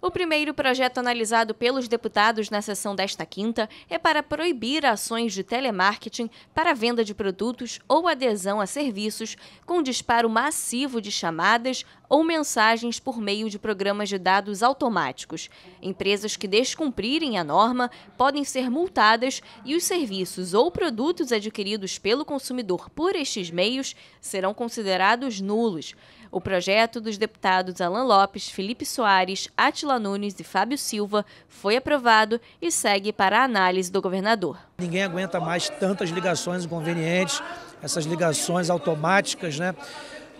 O primeiro projeto analisado pelos deputados na sessão desta quinta é para proibir ações de telemarketing para venda de produtos ou adesão a serviços, com disparo massivo de chamadas, ou mensagens por meio de programas de dados automáticos. Empresas que descumprirem a norma podem ser multadas e os serviços ou produtos adquiridos pelo consumidor por estes meios serão considerados nulos. O projeto dos deputados Alan Lopes, Felipe Soares, Atila Nunes e Fábio Silva foi aprovado e segue para a análise do governador. Ninguém aguenta mais tantas ligações inconvenientes, essas ligações automáticas, né?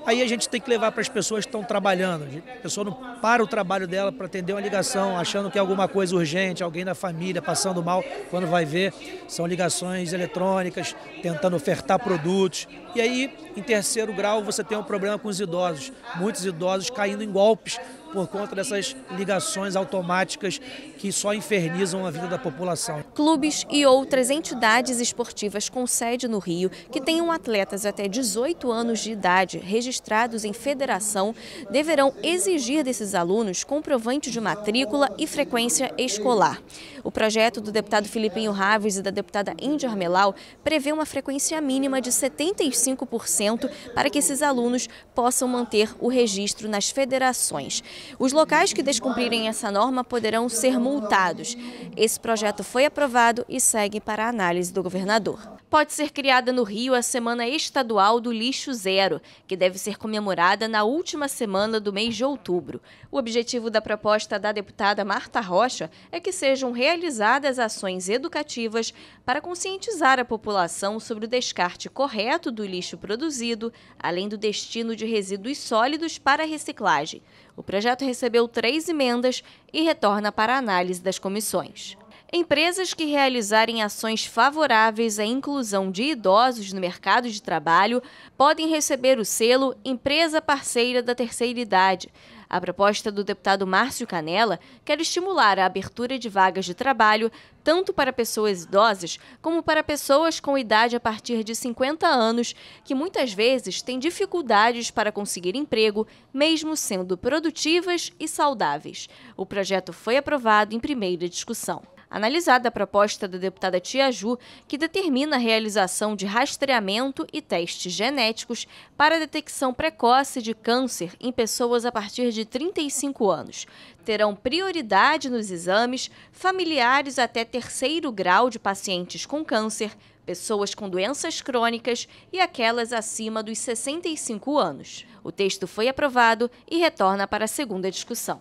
Aí a gente tem que levar para as pessoas que estão trabalhando. A pessoa não para o trabalho dela para atender uma ligação, achando que é alguma coisa urgente, alguém da família passando mal, quando vai ver, são ligações eletrônicas, tentando ofertar produtos. E aí, em terceiro grau, você tem um problema com os idosos. Muitos idosos caindo em golpes por conta dessas ligações automáticas que só infernizam a vida da população. Clubes e outras entidades esportivas com sede no Rio, que tenham atletas até 18 anos de idade registrados em federação, deverão exigir desses alunos comprovante de matrícula e frequência escolar. O projeto do deputado Filipinho Raves e da deputada Índia Armelau prevê uma frequência mínima de 75% para que esses alunos possam manter o registro nas federações. Os locais que descumprirem essa norma poderão ser multados. Esse projeto foi aprovado e segue para a análise do governador. Pode ser criada no Rio a Semana Estadual do Lixo Zero, que deve ser comemorada na última semana do mês de outubro. O objetivo da proposta da deputada Marta Rocha é que sejam realizadas ações educativas para conscientizar a população sobre o descarte correto do lixo produzido, além do destino de resíduos sólidos para reciclagem. O projeto projeto recebeu três emendas e retorna para análise das comissões. Empresas que realizarem ações favoráveis à inclusão de idosos no mercado de trabalho podem receber o selo Empresa Parceira da Terceira Idade. A proposta do deputado Márcio Canella quer estimular a abertura de vagas de trabalho tanto para pessoas idosas como para pessoas com idade a partir de 50 anos, que muitas vezes têm dificuldades para conseguir emprego, mesmo sendo produtivas e saudáveis. O projeto foi aprovado em primeira discussão analisada a proposta da deputada Tia Ju, que determina a realização de rastreamento e testes genéticos para detecção precoce de câncer em pessoas a partir de 35 anos. Terão prioridade nos exames familiares até terceiro grau de pacientes com câncer, pessoas com doenças crônicas e aquelas acima dos 65 anos. O texto foi aprovado e retorna para a segunda discussão.